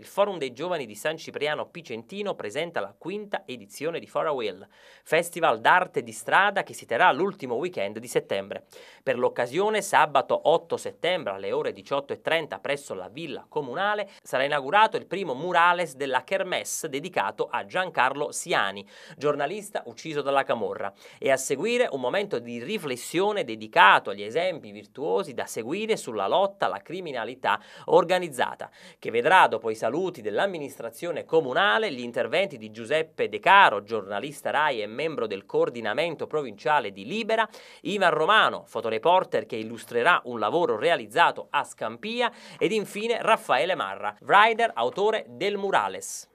Il Forum dei Giovani di San Cipriano Picentino presenta la quinta edizione di For Will, festival d'arte di strada che si terrà l'ultimo weekend di settembre. Per l'occasione, sabato 8 settembre alle ore 18.30 presso la Villa Comunale sarà inaugurato il primo murales della Kermesse dedicato a Giancarlo Siani, giornalista ucciso dalla Camorra, e a seguire un momento di riflessione dedicato agli esempi virtuosi da seguire sulla lotta alla criminalità organizzata, che vedrà dopo i saluti saluti dell'amministrazione comunale gli interventi di Giuseppe De Caro, giornalista RAI e membro del coordinamento provinciale di Libera, Ivan Romano, fotoreporter che illustrerà un lavoro realizzato a Scampia ed infine Raffaele Marra, rider, autore del Murales.